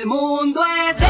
el mundo es de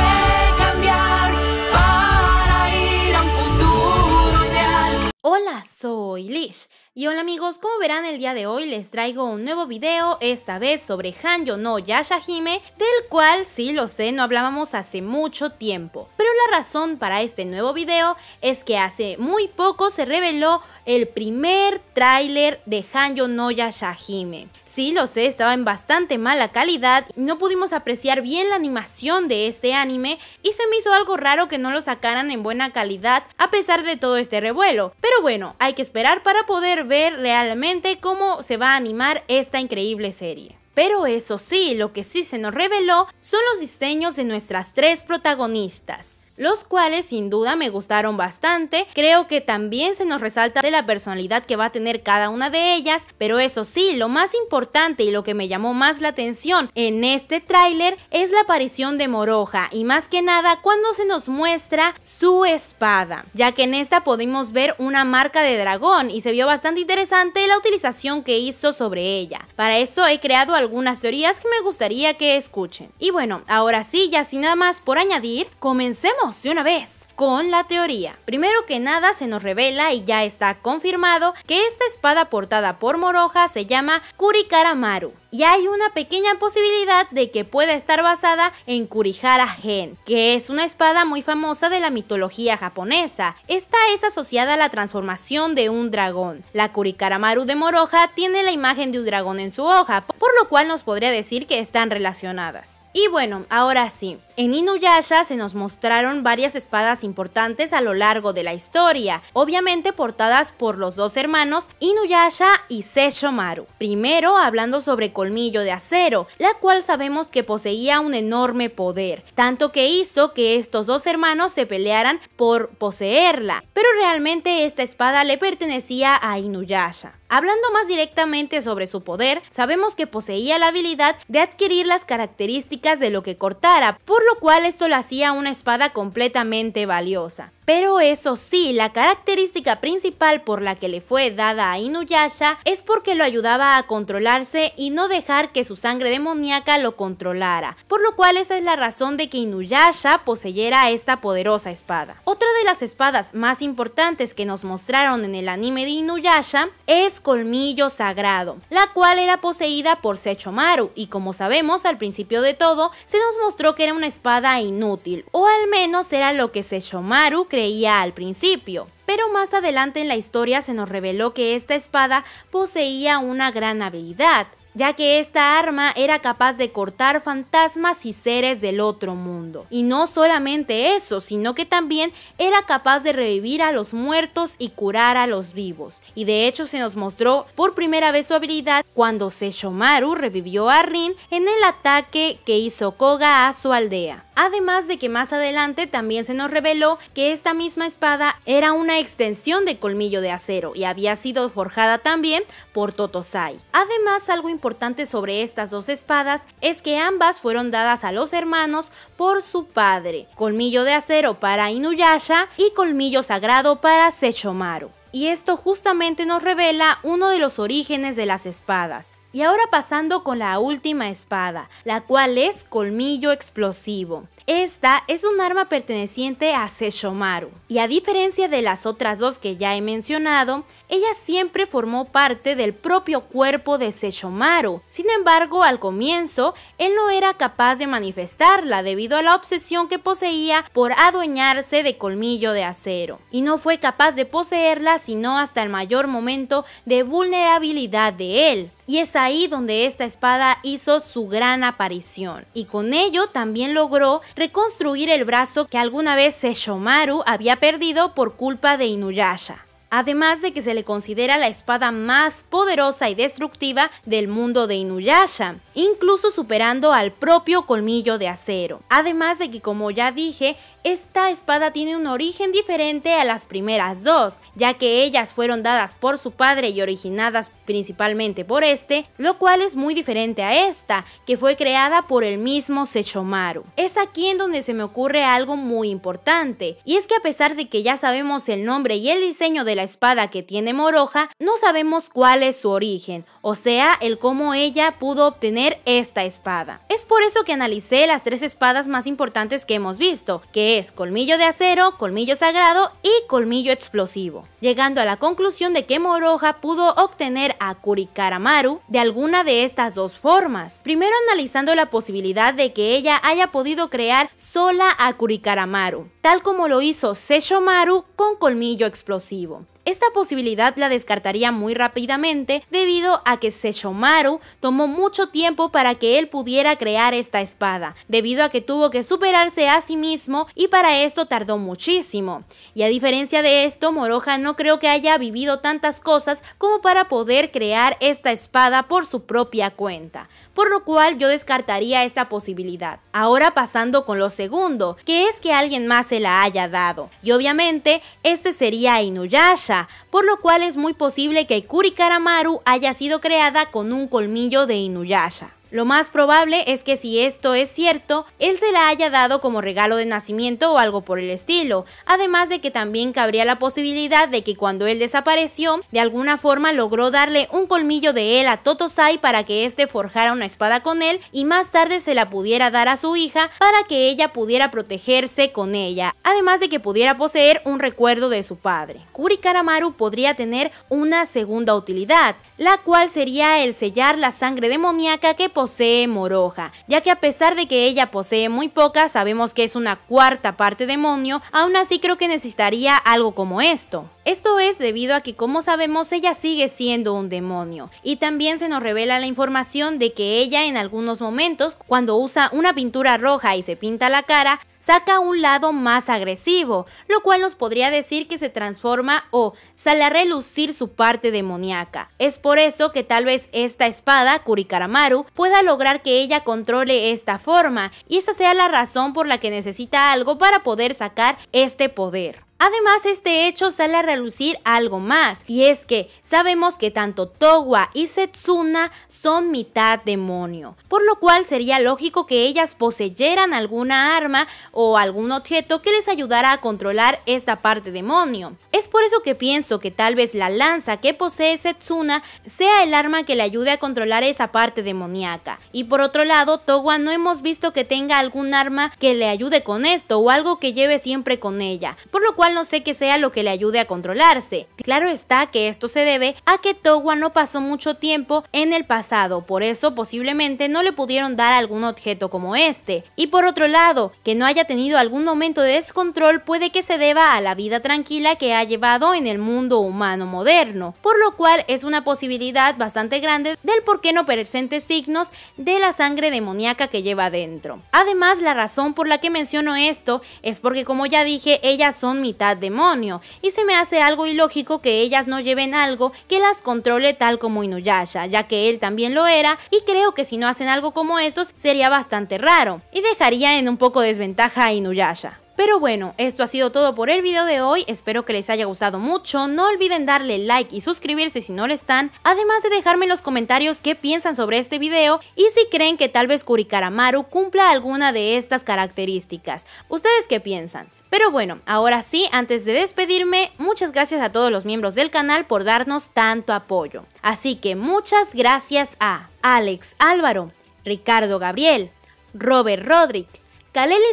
cambiar para ir a un futuro ideal. Hola, soy Lish. Y hola amigos, como verán el día de hoy les traigo un nuevo video, esta vez sobre Hanjo no Yashahime, del cual sí lo sé, no hablábamos hace mucho tiempo. Pero la razón para este nuevo video es que hace muy poco se reveló el primer tráiler de Hanjo no Yashahime. Sí lo sé, estaba en bastante mala calidad, no pudimos apreciar bien la animación de este anime y se me hizo algo raro que no lo sacaran en buena calidad a pesar de todo este revuelo. Pero bueno, hay que esperar para poder ver realmente cómo se va a animar esta increíble serie. Pero eso sí, lo que sí se nos reveló son los diseños de nuestras tres protagonistas los cuales sin duda me gustaron bastante. Creo que también se nos resalta de la personalidad que va a tener cada una de ellas, pero eso sí, lo más importante y lo que me llamó más la atención en este tráiler es la aparición de Moroja y más que nada cuando se nos muestra su espada, ya que en esta podemos ver una marca de dragón y se vio bastante interesante la utilización que hizo sobre ella. Para eso he creado algunas teorías que me gustaría que escuchen. Y bueno, ahora sí, ya sin nada más por añadir, comencemos de una vez con la teoría. Primero que nada se nos revela y ya está confirmado que esta espada portada por Moroja se llama Kurikaramaru y hay una pequeña posibilidad de que pueda estar basada en Kurihara Gen, que es una espada muy famosa de la mitología japonesa. Esta es asociada a la transformación de un dragón. La Kurikaramaru de Moroja tiene la imagen de un dragón en su hoja, por lo cual nos podría decir que están relacionadas. Y bueno, ahora sí, en Inuyasha se nos mostraron varias espadas importantes a lo largo de la historia, obviamente portadas por los dos hermanos Inuyasha y Seishomaru. Primero hablando sobre colmillo de acero, la cual sabemos que poseía un enorme poder, tanto que hizo que estos dos hermanos se pelearan por poseerla, pero realmente esta espada le pertenecía a Inuyasha. Hablando más directamente sobre su poder, sabemos que poseía la habilidad de adquirir las características de lo que cortara, por lo cual esto la hacía una espada completamente valiosa. Pero eso sí, la característica principal por la que le fue dada a Inuyasha es porque lo ayudaba a controlarse y no dejar que su sangre demoníaca lo controlara, por lo cual esa es la razón de que Inuyasha poseyera esta poderosa espada. Otra de las espadas más importantes que nos mostraron en el anime de Inuyasha es Colmillo Sagrado, la cual era poseída por Sechomaru y como sabemos al principio de todo se nos mostró que era una espada inútil, o al menos era lo que Sechomaru creía al principio pero más adelante en la historia se nos reveló que esta espada poseía una gran habilidad, ya que esta arma era capaz de cortar fantasmas y seres del otro mundo. Y no solamente eso, sino que también era capaz de revivir a los muertos y curar a los vivos. Y de hecho se nos mostró por primera vez su habilidad cuando Seishomaru revivió a Rin en el ataque que hizo Koga a su aldea. Además de que más adelante también se nos reveló que esta misma espada era una extensión de colmillo de acero y había sido forjada también por Totosai. Además, algo importante importante sobre estas dos espadas es que ambas fueron dadas a los hermanos por su padre. Colmillo de acero para Inuyasha y colmillo sagrado para Sechomaru. Y esto justamente nos revela uno de los orígenes de las espadas, y ahora pasando con la última espada, la cual es colmillo explosivo. Esta es un arma perteneciente a Seishomaru. y a diferencia de las otras dos que ya he mencionado, ella siempre formó parte del propio cuerpo de Seishomaru. Sin embargo, al comienzo, él no era capaz de manifestarla debido a la obsesión que poseía por adueñarse de colmillo de acero, y no fue capaz de poseerla sino hasta el mayor momento de vulnerabilidad de él, y es ahí donde esta espada hizo su gran aparición. Y con ello también logró reconstruir el brazo que alguna vez Seshomaru había perdido por culpa de Inuyasha además de que se le considera la espada más poderosa y destructiva del mundo de Inuyasha, incluso superando al propio colmillo de acero. Además de que, como ya dije, esta espada tiene un origen diferente a las primeras dos, ya que ellas fueron dadas por su padre y originadas principalmente por este, lo cual es muy diferente a esta, que fue creada por el mismo Sechomaru. Es aquí en donde se me ocurre algo muy importante, y es que a pesar de que ya sabemos el nombre y el diseño de la espada que tiene Moroja, no sabemos cuál es su origen, o sea, el cómo ella pudo obtener esta espada. Es por eso que analicé las tres espadas más importantes que hemos visto, que es colmillo de acero, colmillo sagrado y colmillo explosivo, llegando a la conclusión de que Moroja pudo obtener a Kurikaramaru de alguna de estas dos formas. Primero analizando la posibilidad de que ella haya podido crear sola a Kurikaramaru, tal como lo hizo Seishomaru con colmillo explosivo. Esta posibilidad la descartaría muy rápidamente debido a que Sechomaru tomó mucho tiempo para que él pudiera crear esta espada, debido a que tuvo que superarse a sí mismo y para esto tardó muchísimo. Y a diferencia de esto, Moroja no creo que haya vivido tantas cosas como para poder crear esta espada por su propia cuenta, por lo cual yo descartaría esta posibilidad. Ahora pasando con lo segundo, que es que alguien más se la haya dado. Y obviamente este sería Inuyasha, por lo cual es muy posible que Kuri Karamaru haya sido creada con un colmillo de Inuyasha. Lo más probable es que si esto es cierto, él se la haya dado como regalo de nacimiento o algo por el estilo, además de que también cabría la posibilidad de que cuando él desapareció, de alguna forma logró darle un colmillo de él a Totosai para que éste forjara una espada con él y más tarde se la pudiera dar a su hija para que ella pudiera protegerse con ella, además de que pudiera poseer un recuerdo de su padre. Kurikaramaru podría tener una segunda utilidad, la cual sería el sellar la sangre demoníaca que posee moroja, ya que a pesar de que ella posee muy poca, sabemos que es una cuarta parte demonio, aún así creo que necesitaría algo como esto. Esto es debido a que, como sabemos, ella sigue siendo un demonio. Y también se nos revela la información de que ella en algunos momentos, cuando usa una pintura roja y se pinta la cara, saca un lado más agresivo, lo cual nos podría decir que se transforma o sale a relucir su parte demoníaca. Es por eso que tal vez esta espada, Kurikaramaru, pueda lograr que ella controle esta forma, y esa sea la razón por la que necesita algo para poder sacar este poder. Además, este hecho sale a relucir algo más, y es que sabemos que tanto Towa y Setsuna son mitad demonio, por lo cual sería lógico que ellas poseyeran alguna arma o algún objeto que les ayudara a controlar esta parte demonio. Es por eso que pienso que tal vez la lanza que posee Setsuna sea el arma que le ayude a controlar esa parte demoníaca. Y por otro lado, Towa no hemos visto que tenga algún arma que le ayude con esto o algo que lleve siempre con ella, por lo cual no sé qué sea lo que le ayude a controlarse. Claro está que esto se debe a que Towa no pasó mucho tiempo en el pasado, por eso posiblemente no le pudieron dar algún objeto como este. Y por otro lado, que no haya tenido algún momento de descontrol puede que se deba a la vida tranquila que ha llevado en el mundo humano moderno, por lo cual es una posibilidad bastante grande del por qué no presente signos de la sangre demoníaca que lleva dentro. Además, la razón por la que menciono esto es porque como ya dije, ellas son mi demonio, y se me hace algo ilógico que ellas no lleven algo que las controle tal como Inuyasha, ya que él también lo era, y creo que si no hacen algo como esos sería bastante raro, y dejaría en un poco desventaja a Inuyasha. Pero bueno, esto ha sido todo por el video de hoy, espero que les haya gustado mucho, no olviden darle like y suscribirse si no lo están, además de dejarme en los comentarios qué piensan sobre este video y si creen que tal vez Kurikaramaru cumpla alguna de estas características. ¿Ustedes qué piensan? Pero bueno, ahora sí, antes de despedirme, muchas gracias a todos los miembros del canal por darnos tanto apoyo. Así que muchas gracias a Alex Álvaro, Ricardo Gabriel, Robert Rodrick, Kalele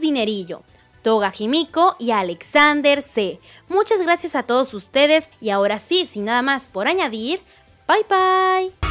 Dinerillo, Toga Jimico y Alexander C. Muchas gracias a todos ustedes y ahora sí, sin nada más por añadir, bye bye.